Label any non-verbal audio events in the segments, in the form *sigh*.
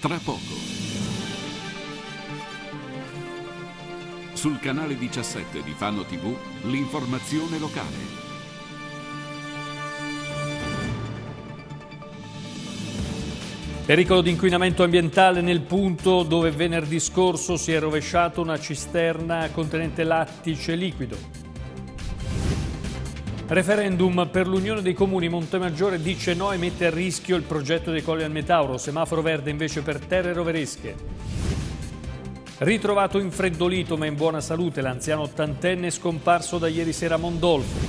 Tra poco. Sul canale 17 di Fano TV, l'informazione locale. Pericolo di inquinamento ambientale nel punto dove venerdì scorso si è rovesciata una cisterna contenente lattice liquido. Referendum per l'Unione dei Comuni Montemaggiore dice no e mette a rischio il progetto dei Colli al Metauro, semaforo verde invece per terre roveresche. Ritrovato infreddolito ma in buona salute l'anziano ottantenne scomparso da ieri sera a Mondolfo.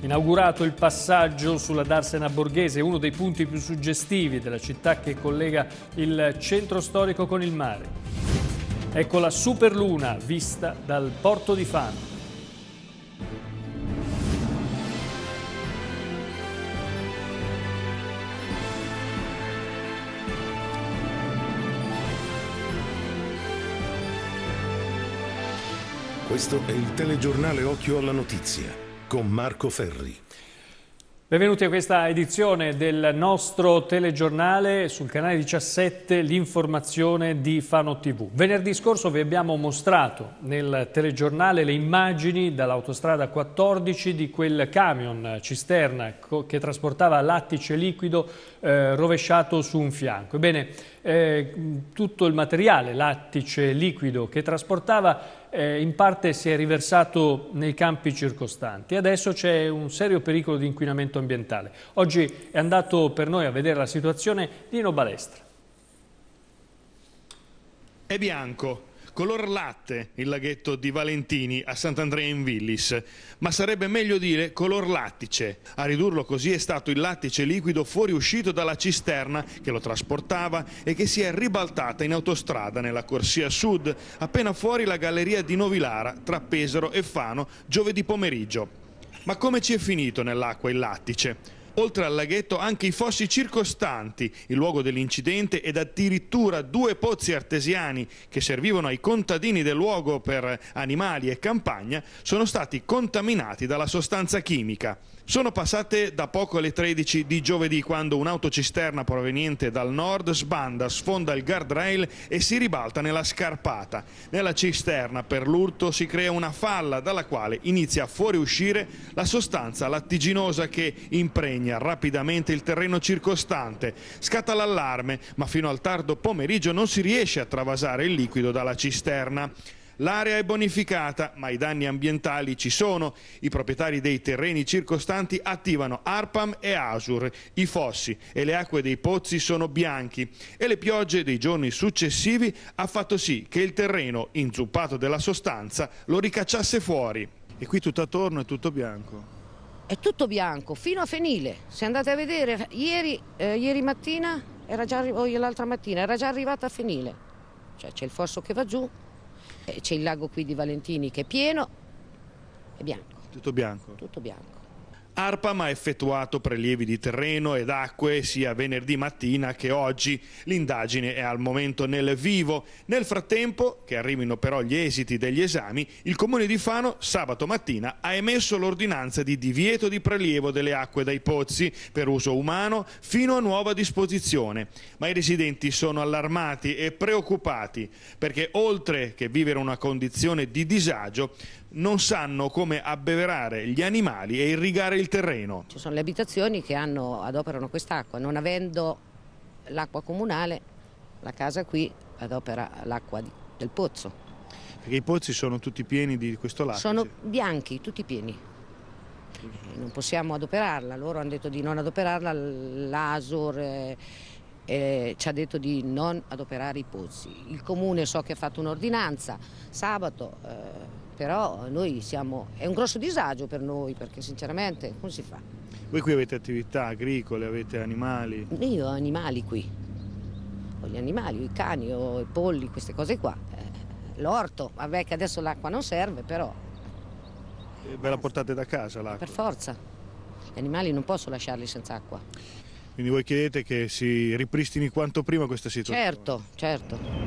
Inaugurato il passaggio sulla Darsena Borghese, uno dei punti più suggestivi della città che collega il centro storico con il mare. Ecco la superluna vista dal porto di Fano. Questo è il telegiornale Occhio alla Notizia con Marco Ferri. Benvenuti a questa edizione del nostro telegiornale sul canale 17 l'informazione di Fano TV. Venerdì scorso vi abbiamo mostrato nel telegiornale le immagini dall'autostrada 14 di quel camion cisterna che trasportava lattice liquido eh, rovesciato su un fianco. Ebbene, eh, tutto il materiale lattice liquido che trasportava eh, in parte si è riversato nei campi circostanti. Adesso c'è un serio pericolo di inquinamento ambientale. Oggi è andato per noi a vedere la situazione Dino Balestra. È bianco, color latte il laghetto di Valentini a Sant'Andrea in Villis, ma sarebbe meglio dire color lattice. A ridurlo così è stato il lattice liquido fuoriuscito dalla cisterna che lo trasportava e che si è ribaltata in autostrada nella corsia sud, appena fuori la galleria di Novilara tra Pesaro e Fano giovedì pomeriggio. Ma come ci è finito nell'acqua il lattice? oltre al laghetto anche i fossi circostanti, il luogo dell'incidente ed addirittura due pozzi artesiani che servivano ai contadini del luogo per animali e campagna sono stati contaminati dalla sostanza chimica. Sono passate da poco le 13 di giovedì quando un'autocisterna proveniente dal nord sbanda, sfonda il guardrail e si ribalta nella scarpata. Nella cisterna per l'urto si crea una falla dalla quale inizia a fuoriuscire la sostanza lattiginosa che impregna rapidamente il terreno circostante. Scatta l'allarme ma fino al tardo pomeriggio non si riesce a travasare il liquido dalla cisterna. L'area è bonificata, ma i danni ambientali ci sono. I proprietari dei terreni circostanti attivano ARPAM e ASUR. I fossi e le acque dei pozzi sono bianchi e le piogge dei giorni successivi ha fatto sì che il terreno, inzuppato della sostanza, lo ricacciasse fuori. E qui tutto attorno è tutto bianco. È tutto bianco, fino a Fenile. Se andate a vedere, ieri, eh, ieri mattina, o l'altra mattina, era già arrivata a Fenile. Cioè c'è il fosso che va giù, c'è il lago qui di Valentini che è pieno, è bianco. Tutto bianco. Tutto bianco. ARPAM ha effettuato prelievi di terreno ed acque sia venerdì mattina che oggi. L'indagine è al momento nel vivo. Nel frattempo, che arrivino però gli esiti degli esami, il Comune di Fano sabato mattina ha emesso l'ordinanza di divieto di prelievo delle acque dai pozzi per uso umano fino a nuova disposizione. Ma i residenti sono allarmati e preoccupati perché oltre che vivere una condizione di disagio non sanno come abbeverare gli animali e irrigare il terreno. Ci sono le abitazioni che hanno, adoperano quest'acqua, non avendo l'acqua comunale, la casa qui adopera l'acqua del pozzo. Perché i pozzi sono tutti pieni di questo latte? Sono bianchi, tutti pieni. Non possiamo adoperarla, loro hanno detto di non adoperarla, l'ASUR eh, eh, ci ha detto di non adoperare i pozzi. Il comune so che ha fatto un'ordinanza sabato. Eh, però noi siamo, è un grosso disagio per noi perché sinceramente come si fa? Voi qui avete attività agricole, avete animali? Io ho animali qui, ho gli animali, ho i cani, ho i polli, queste cose qua, eh, l'orto, vabbè che adesso l'acqua non serve però. E ve la portate da casa l'acqua? Per forza, gli animali non posso lasciarli senza acqua. Quindi voi chiedete che si ripristini quanto prima questa situazione? Certo, certo.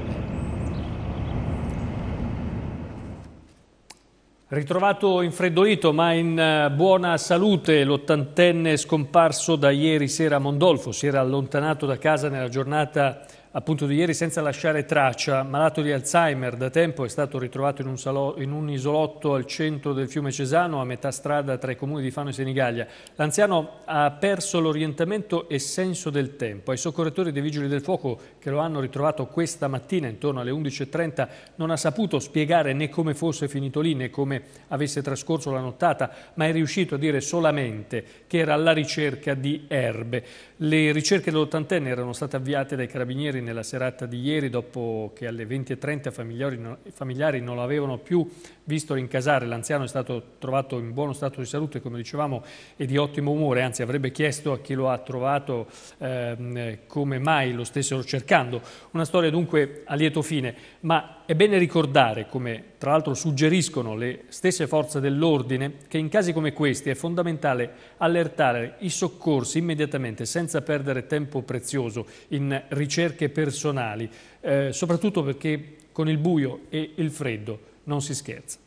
Ritrovato infreddolito ma in eh, buona salute l'ottantenne scomparso da ieri sera a Mondolfo, si era allontanato da casa nella giornata appunto di ieri senza lasciare traccia, malato di Alzheimer da tempo è stato ritrovato in un, salò, in un, isolotto al centro del fiume Cesano a metà strada tra i comuni di Fano e Senigallia. L'anziano ha perso l'orientamento e senso del tempo. Ai soccorritori dei Vigili del Fuoco che lo hanno ritrovato questa mattina intorno alle 11.30 non ha saputo spiegare né come fosse finito lì né come avesse trascorso la nottata, ma è riuscito a dire solamente che era alla ricerca di erbe. Le ricerche dell'ottantenne erano state avviate dai carabinieri nella serata di ieri dopo che alle 20.30 familiari, familiari non l'avevano più visto rincasare. L'anziano è stato trovato in buono stato di salute, come dicevamo, e di ottimo umore, anzi avrebbe chiesto a chi lo ha trovato eh, come mai lo stessero cercando. Una storia dunque a lieto fine, ma è bene ricordare, come tra l'altro suggeriscono le stesse forze dell'ordine, che in casi come questi è fondamentale allertare i soccorsi immediatamente senza senza perdere tempo prezioso in ricerche personali, eh, soprattutto perché con il buio e il freddo non si scherza.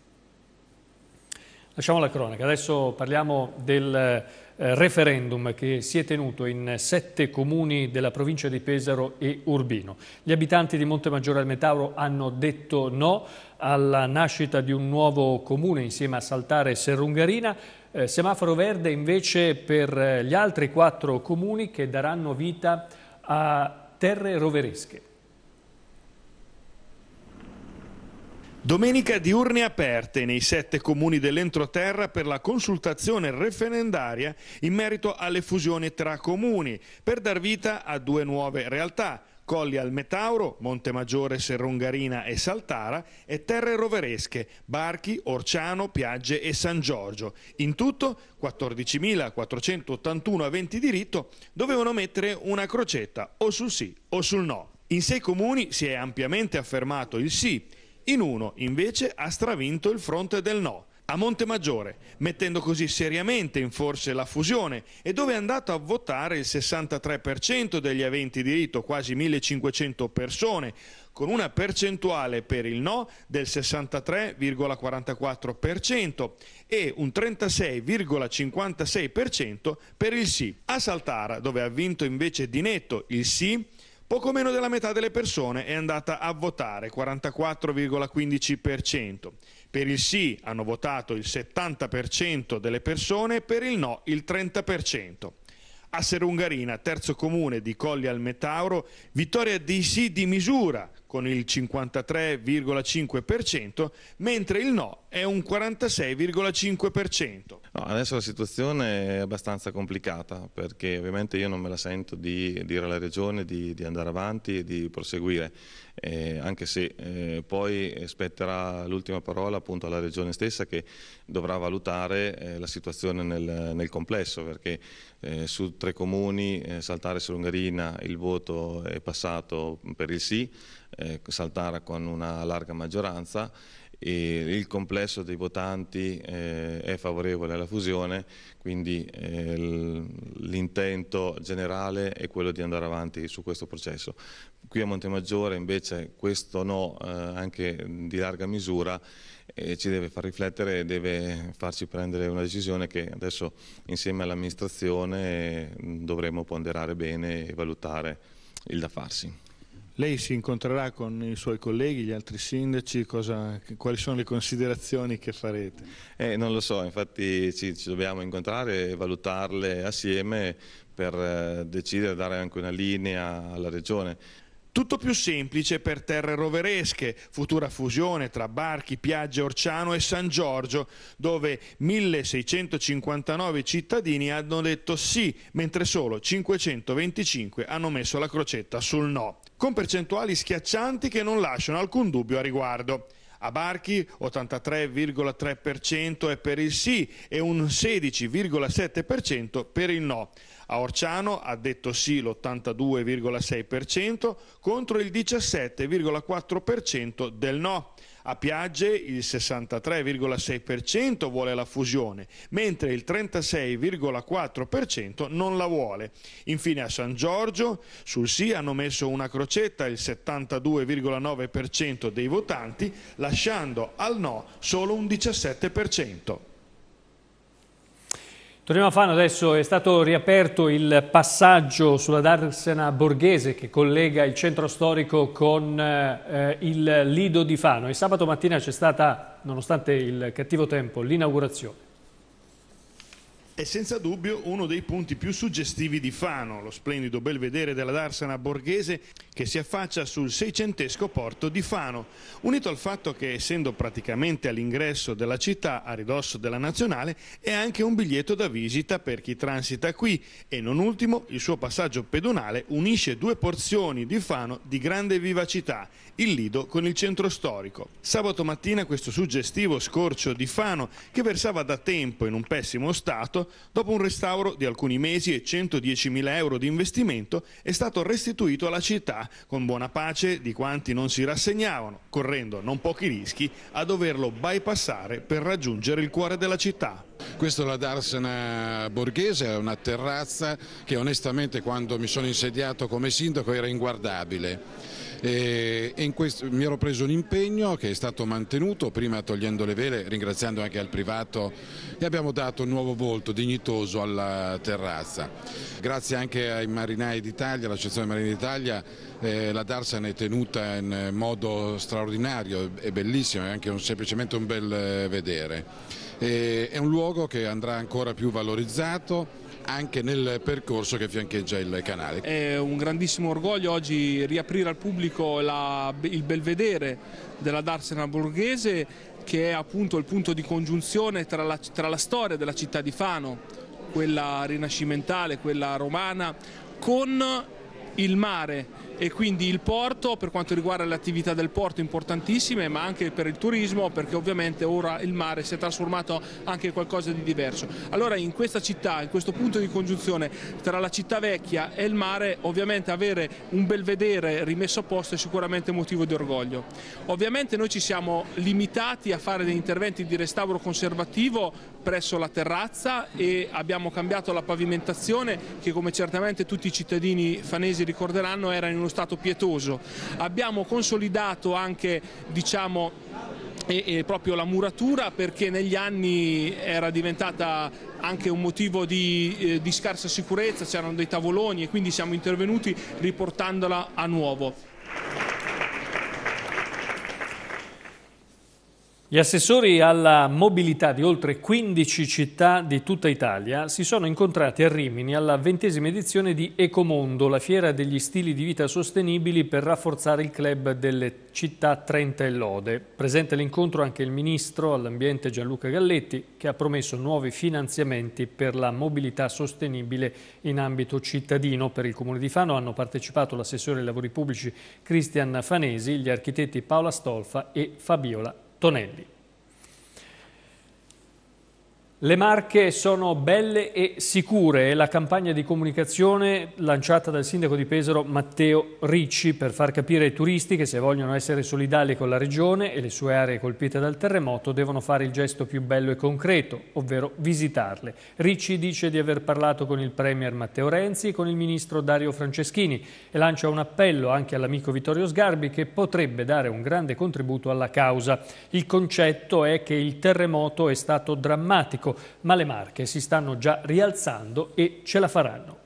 Lasciamo la cronaca, adesso parliamo del eh, referendum che si è tenuto in sette comuni della provincia di Pesaro e Urbino. Gli abitanti di Monte Maggiore al Metauro hanno detto no alla nascita di un nuovo comune insieme a Saltare e Serrungarina eh, semaforo verde invece per eh, gli altri quattro comuni che daranno vita a terre roveresche. Domenica di urne aperte nei sette comuni dell'entroterra per la consultazione referendaria in merito alle fusioni tra comuni per dar vita a due nuove realtà, Colli al Metauro, Monte Maggiore, Serrongarina e Saltara e terre roveresche, Barchi, Orciano, Piagge e San Giorgio. In tutto 14.481 aventi diritto dovevano mettere una crocetta o sul sì o sul no. In sei comuni si è ampiamente affermato il sì, in uno invece ha stravinto il fronte del no a Montemaggiore, mettendo così seriamente in forse la fusione e dove è andato a votare il 63% degli aventi diritto, quasi 1500 persone, con una percentuale per il no del 63,44% e un 36,56% per il sì. A Saltara, dove ha vinto invece di netto il sì, Poco meno della metà delle persone è andata a votare, 44,15%. Per il sì hanno votato il 70% delle persone, per il no il 30%. A Serungarina, terzo comune di Colli al Metauro, vittoria di sì di misura, con il 53,5%, mentre il no è un 46,5%. No, adesso la situazione è abbastanza complicata perché ovviamente io non me la sento di dire alla Regione di, di andare avanti e di proseguire, eh, anche se eh, poi spetterà l'ultima parola appunto alla Regione stessa che dovrà valutare eh, la situazione nel, nel complesso perché eh, su tre comuni eh, Saltare su Solungarina il voto è passato per il sì, eh, saltara con una larga maggioranza e il complesso dei votanti eh, è favorevole alla fusione, quindi eh, l'intento generale è quello di andare avanti su questo processo. Qui a Montemaggiore invece questo no, eh, anche di larga misura, ci deve far riflettere e deve farci prendere una decisione che adesso insieme all'amministrazione dovremo ponderare bene e valutare il da farsi. Lei si incontrerà con i suoi colleghi, gli altri sindaci, cosa, quali sono le considerazioni che farete? Eh, non lo so, infatti ci, ci dobbiamo incontrare e valutarle assieme per eh, decidere di dare anche una linea alla Regione. Tutto più semplice per terre roveresche, futura fusione tra Barchi, Piagge, Orciano e San Giorgio, dove 1659 cittadini hanno detto sì, mentre solo 525 hanno messo la crocetta sul no con percentuali schiaccianti che non lasciano alcun dubbio a riguardo. A Barchi 83,3% è per il sì e un 16,7% per il no. A Orciano ha detto sì l'82,6% contro il 17,4% del no. A Piagge il 63,6% vuole la fusione, mentre il 36,4% non la vuole. Infine a San Giorgio sul sì hanno messo una crocetta il 72,9% dei votanti, lasciando al no solo un 17%. Torniamo a Fano, adesso è stato riaperto il passaggio sulla Darsena Borghese che collega il centro storico con eh, il Lido di Fano e sabato mattina c'è stata, nonostante il cattivo tempo, l'inaugurazione è senza dubbio uno dei punti più suggestivi di Fano, lo splendido belvedere della Darsana borghese che si affaccia sul seicentesco porto di Fano, unito al fatto che essendo praticamente all'ingresso della città a ridosso della nazionale è anche un biglietto da visita per chi transita qui e non ultimo il suo passaggio pedonale unisce due porzioni di Fano di grande vivacità il Lido con il centro storico. Sabato mattina questo suggestivo scorcio di Fano, che versava da tempo in un pessimo stato, dopo un restauro di alcuni mesi e 110.000 euro di investimento, è stato restituito alla città con buona pace di quanti non si rassegnavano, correndo non pochi rischi, a doverlo bypassare per raggiungere il cuore della città. Questa è la Darsena borghese, è una terrazza che onestamente quando mi sono insediato come sindaco era inguardabile eh, e questo, mi ero preso un impegno che è stato mantenuto, prima togliendo le vele, ringraziando anche al privato e abbiamo dato un nuovo volto dignitoso alla terrazza. Grazie anche ai Marinai d'Italia, all'Associazione Marinai d'Italia, eh, la Darsan è tenuta in modo straordinario, è bellissimo è anche un, semplicemente un bel eh, vedere. E, eh, è un luogo che andrà ancora più valorizzato anche nel percorso che fiancheggia il canale. È un grandissimo orgoglio oggi riaprire al pubblico la, il belvedere della Darsena borghese che è appunto il punto di congiunzione tra la, tra la storia della città di Fano, quella rinascimentale, quella romana, con il mare e quindi il porto per quanto riguarda le attività del porto importantissime ma anche per il turismo perché ovviamente ora il mare si è trasformato anche in qualcosa di diverso. Allora in questa città, in questo punto di congiunzione tra la città vecchia e il mare ovviamente avere un belvedere rimesso a posto è sicuramente motivo di orgoglio. Ovviamente noi ci siamo limitati a fare degli interventi di restauro conservativo presso la terrazza e abbiamo cambiato la pavimentazione che come certamente tutti i cittadini fanesi ricorderanno era in uno stato pietoso. Abbiamo consolidato anche diciamo, e, e proprio la muratura perché negli anni era diventata anche un motivo di, eh, di scarsa sicurezza, c'erano dei tavoloni e quindi siamo intervenuti riportandola a nuovo. Gli assessori alla mobilità di oltre 15 città di tutta Italia si sono incontrati a Rimini alla ventesima edizione di Ecomondo, la fiera degli stili di vita sostenibili per rafforzare il club delle città Trenta e Lode. Presente all'incontro anche il ministro all'ambiente Gianluca Galletti che ha promesso nuovi finanziamenti per la mobilità sostenibile in ambito cittadino. Per il Comune di Fano hanno partecipato l'assessore ai lavori pubblici Cristian Fanesi, gli architetti Paola Stolfa e Fabiola Tonelli. Le Marche sono belle e sicure è la campagna di comunicazione lanciata dal sindaco di Pesaro Matteo Ricci per far capire ai turisti che se vogliono essere solidali con la regione e le sue aree colpite dal terremoto devono fare il gesto più bello e concreto, ovvero visitarle. Ricci dice di aver parlato con il premier Matteo Renzi e con il ministro Dario Franceschini e lancia un appello anche all'amico Vittorio Sgarbi che potrebbe dare un grande contributo alla causa. Il concetto è che il terremoto è stato drammatico Marco, ma le Marche si stanno già rialzando e ce la faranno.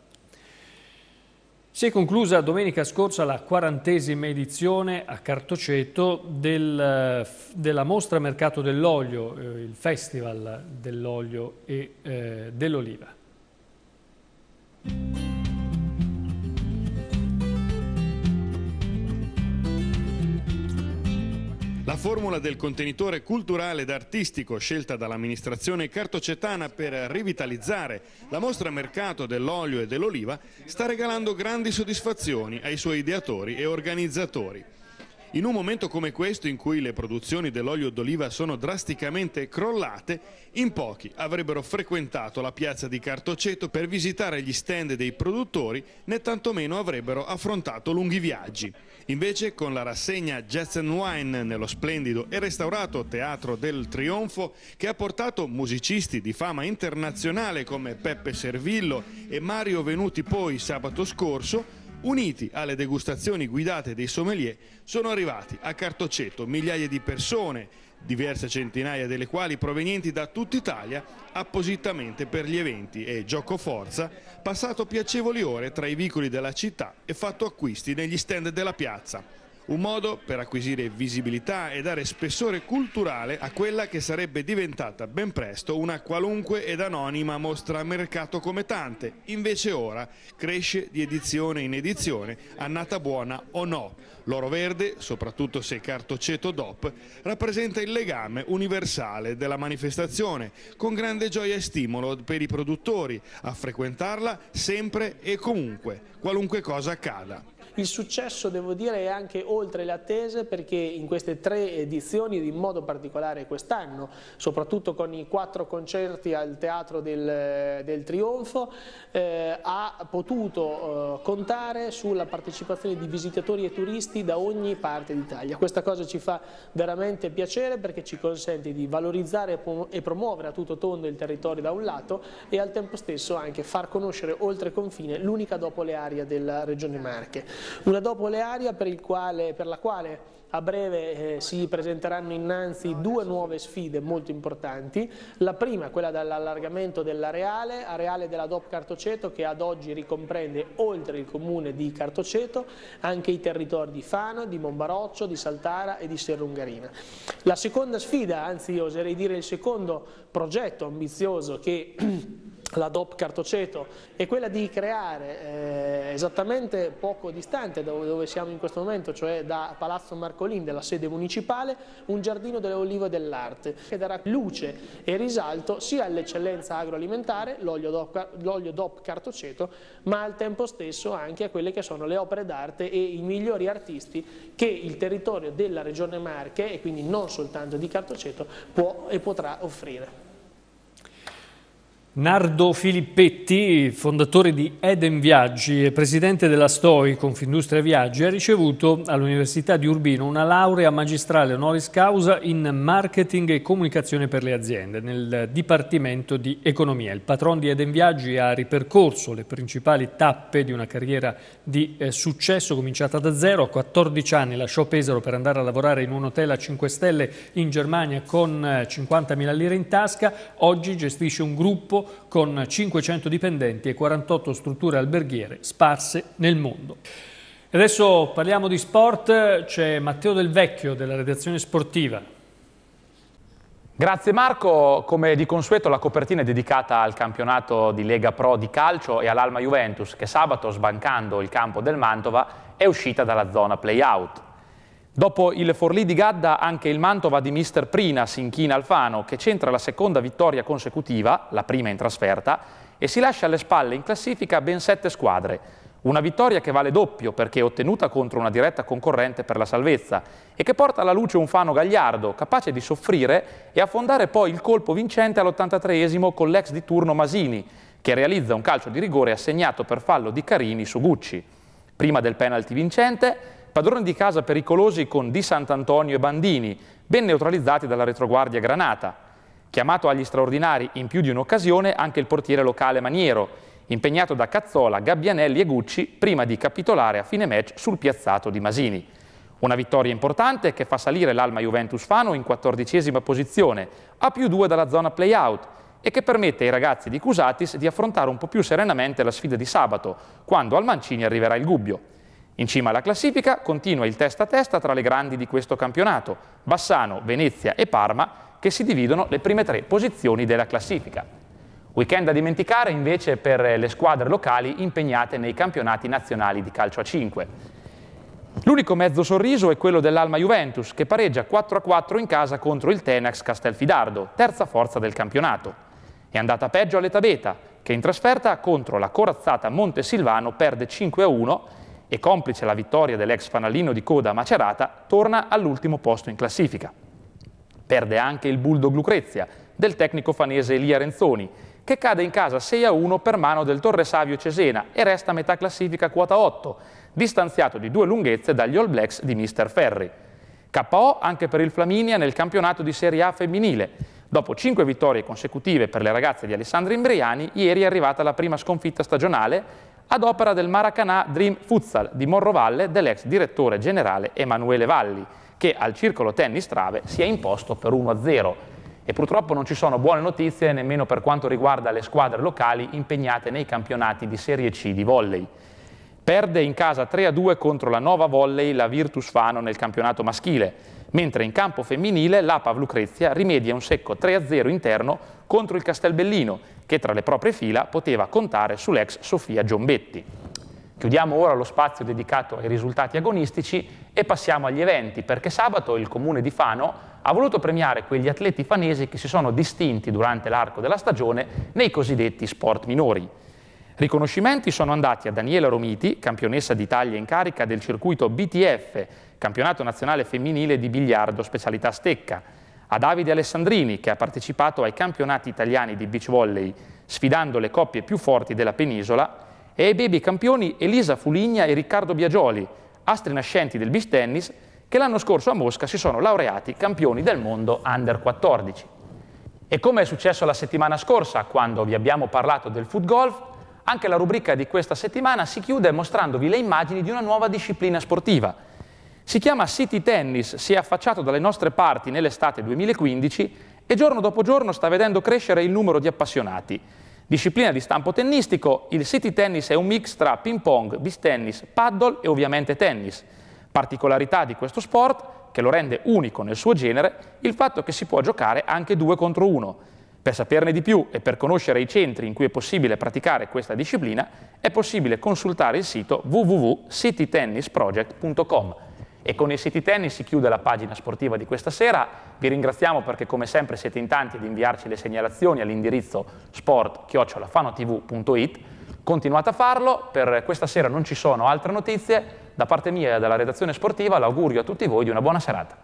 Si è conclusa domenica scorsa la quarantesima edizione a Cartoceto del, della mostra Mercato dell'Olio, eh, il Festival dell'Olio e eh, dell'Oliva. La formula del contenitore culturale ed artistico scelta dall'amministrazione cartocetana per rivitalizzare la mostra mercato dell'olio e dell'oliva sta regalando grandi soddisfazioni ai suoi ideatori e organizzatori. In un momento come questo, in cui le produzioni dell'olio d'oliva sono drasticamente crollate, in pochi avrebbero frequentato la piazza di Cartoceto per visitare gli stand dei produttori, né tantomeno avrebbero affrontato lunghi viaggi. Invece, con la rassegna Jazz Wine nello splendido e restaurato Teatro del Trionfo, che ha portato musicisti di fama internazionale come Peppe Servillo e Mario Venuti poi sabato scorso, uniti alle degustazioni guidate dei sommelier, sono arrivati a Cartocetto migliaia di persone, diverse centinaia delle quali provenienti da tutta Italia, appositamente per gli eventi e gioco forza, passato piacevoli ore tra i vicoli della città e fatto acquisti negli stand della piazza. Un modo per acquisire visibilità e dare spessore culturale a quella che sarebbe diventata ben presto una qualunque ed anonima mostra a mercato come tante. Invece ora cresce di edizione in edizione, annata buona o no. L'oro verde, soprattutto se cartoceto DOP, rappresenta il legame universale della manifestazione, con grande gioia e stimolo per i produttori a frequentarla sempre e comunque, qualunque cosa accada. Il successo, devo dire, è anche oltre le attese perché in queste tre edizioni, in modo particolare quest'anno, soprattutto con i quattro concerti al Teatro del, del Trionfo, eh, ha potuto eh, contare sulla partecipazione di visitatori e turisti da ogni parte d'Italia. Questa cosa ci fa veramente piacere perché ci consente di valorizzare e promuovere a tutto tondo il territorio da un lato e al tempo stesso anche far conoscere oltre confine l'unica dopo le aree della Regione Marche. Una dopolearia per, quale, per la quale a breve eh, si presenteranno innanzi due nuove sfide molto importanti, la prima quella dell'allargamento dell'areale, areale della DOP Cartoceto che ad oggi ricomprende oltre il comune di Cartoceto anche i territori di Fano, di Monbaroccio, di Saltara e di Serrungarina. La seconda sfida, anzi oserei dire il secondo progetto ambizioso che *clears throat* la DOP Cartoceto, è quella di creare eh, esattamente poco distante da dove siamo in questo momento, cioè da Palazzo Marcolin, della sede municipale, un giardino delle olive dell'arte che darà luce e risalto sia all'eccellenza agroalimentare, l'olio DOP, DOP Cartoceto, ma al tempo stesso anche a quelle che sono le opere d'arte e i migliori artisti che il territorio della regione Marche, e quindi non soltanto di Cartoceto, può e potrà offrire. Nardo Filippetti, fondatore di Eden Viaggi e presidente della STOI Confindustria Viaggi, ha ricevuto all'Università di Urbino una laurea magistrale honoris causa in marketing e comunicazione per le aziende nel Dipartimento di Economia. Il patron di Eden Viaggi ha ripercorso le principali tappe di una carriera di eh, successo cominciata da zero. A 14 anni lasciò Pesaro per andare a lavorare in un hotel a 5 stelle in Germania con 50.000 eh, lire in tasca. Oggi gestisce un gruppo con 500 dipendenti e 48 strutture alberghiere sparse nel mondo. Adesso parliamo di sport, c'è Matteo Del Vecchio della redazione sportiva. Grazie Marco, come di consueto la copertina è dedicata al campionato di Lega Pro di calcio e all'Alma Juventus che sabato sbancando il campo del Mantova è uscita dalla zona playout. Dopo il Forlì di Gadda anche il Mantova di mister Prina si inchina al Fano che centra la seconda vittoria consecutiva, la prima in trasferta, e si lascia alle spalle in classifica ben sette squadre. Una vittoria che vale doppio perché ottenuta contro una diretta concorrente per la salvezza e che porta alla luce un Fano gagliardo capace di soffrire e affondare poi il colpo vincente all'83esimo con l'ex di turno Masini che realizza un calcio di rigore assegnato per fallo di Carini su Gucci. Prima del penalty vincente padroni di casa pericolosi con Di Sant'Antonio e Bandini, ben neutralizzati dalla retroguardia Granata. Chiamato agli straordinari in più di un'occasione anche il portiere locale Maniero, impegnato da Cazzola, Gabbianelli e Gucci prima di capitolare a fine match sul piazzato di Masini. Una vittoria importante che fa salire l'Alma Juventus Fano in quattordicesima posizione, a più due dalla zona play-out, e che permette ai ragazzi di Cusatis di affrontare un po' più serenamente la sfida di sabato, quando al Mancini arriverà il Gubbio. In cima alla classifica continua il testa a testa tra le grandi di questo campionato, Bassano, Venezia e Parma, che si dividono le prime tre posizioni della classifica. Weekend da dimenticare invece per eh, le squadre locali impegnate nei campionati nazionali di calcio a 5. L'unico mezzo sorriso è quello dell'Alma Juventus, che pareggia 4-4 in casa contro il Tenax Castelfidardo, terza forza del campionato. È andata peggio all'Età Beta, che in trasferta contro la corazzata Montesilvano perde 5-1 e complice la vittoria dell'ex fanalino di coda Macerata, torna all'ultimo posto in classifica. Perde anche il bulldog Lucrezia, del tecnico fanese Elia Renzoni, che cade in casa 6-1 per mano del Torre Savio Cesena e resta a metà classifica quota 8, distanziato di due lunghezze dagli All Blacks di Mr. Ferri. KO anche per il Flaminia nel campionato di Serie A femminile. Dopo 5 vittorie consecutive per le ragazze di Alessandro Imbriani, ieri è arrivata la prima sconfitta stagionale ad opera del Maracanà Dream Futsal di Morro Valle dell'ex direttore generale Emanuele Valli, che al Circolo Tennis Trave si è imposto per 1-0. E purtroppo non ci sono buone notizie nemmeno per quanto riguarda le squadre locali impegnate nei campionati di Serie C di volley. Perde in casa 3-2 contro la Nova Volley la Virtus Fano nel campionato maschile, mentre in campo femminile l'Apav Lucrezia rimedia un secco 3-0 interno contro il Castelbellino, che tra le proprie fila poteva contare sull'ex Sofia Giombetti. Chiudiamo ora lo spazio dedicato ai risultati agonistici e passiamo agli eventi, perché sabato il comune di Fano ha voluto premiare quegli atleti fanesi che si sono distinti durante l'arco della stagione nei cosiddetti sport minori. Riconoscimenti sono andati a Daniela Romiti, campionessa d'Italia in carica del circuito BTF, campionato nazionale femminile di biliardo specialità stecca, a Davide Alessandrini, che ha partecipato ai campionati italiani di beach volley, sfidando le coppie più forti della penisola, e ai baby campioni Elisa Fuligna e Riccardo Biagioli, astri nascenti del beach tennis, che l'anno scorso a Mosca si sono laureati campioni del mondo under 14. E come è successo la settimana scorsa, quando vi abbiamo parlato del foot golf, anche la rubrica di questa settimana si chiude mostrandovi le immagini di una nuova disciplina sportiva. Si chiama City Tennis, si è affacciato dalle nostre parti nell'estate 2015 e giorno dopo giorno sta vedendo crescere il numero di appassionati. Disciplina di stampo tennistico, il City Tennis è un mix tra ping pong, bistennis, paddle e ovviamente tennis. Particolarità di questo sport, che lo rende unico nel suo genere, il fatto che si può giocare anche due contro uno. Per saperne di più e per conoscere i centri in cui è possibile praticare questa disciplina, è possibile consultare il sito www.citytennisproject.com. E con il City Tennis si chiude la pagina sportiva di questa sera. Vi ringraziamo perché come sempre siete in tanti ad inviarci le segnalazioni all'indirizzo sport-fanotv.it. Continuate a farlo, per questa sera non ci sono altre notizie. Da parte mia e dalla redazione sportiva l'augurio a tutti voi di una buona serata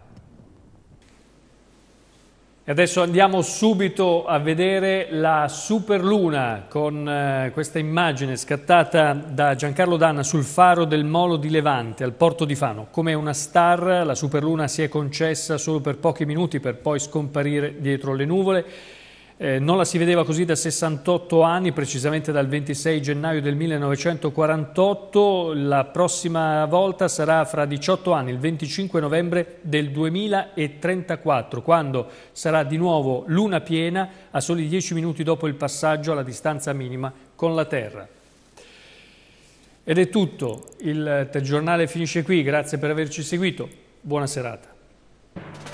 adesso andiamo subito a vedere la superluna con eh, questa immagine scattata da Giancarlo Danna sul faro del Molo di Levante al porto di Fano. Come una star la superluna si è concessa solo per pochi minuti per poi scomparire dietro le nuvole. Eh, non la si vedeva così da 68 anni, precisamente dal 26 gennaio del 1948. La prossima volta sarà fra 18 anni, il 25 novembre del 2034, quando sarà di nuovo luna piena a soli 10 minuti dopo il passaggio alla distanza minima con la Terra. Ed è tutto, il eh, giornale finisce qui, grazie per averci seguito, buona serata.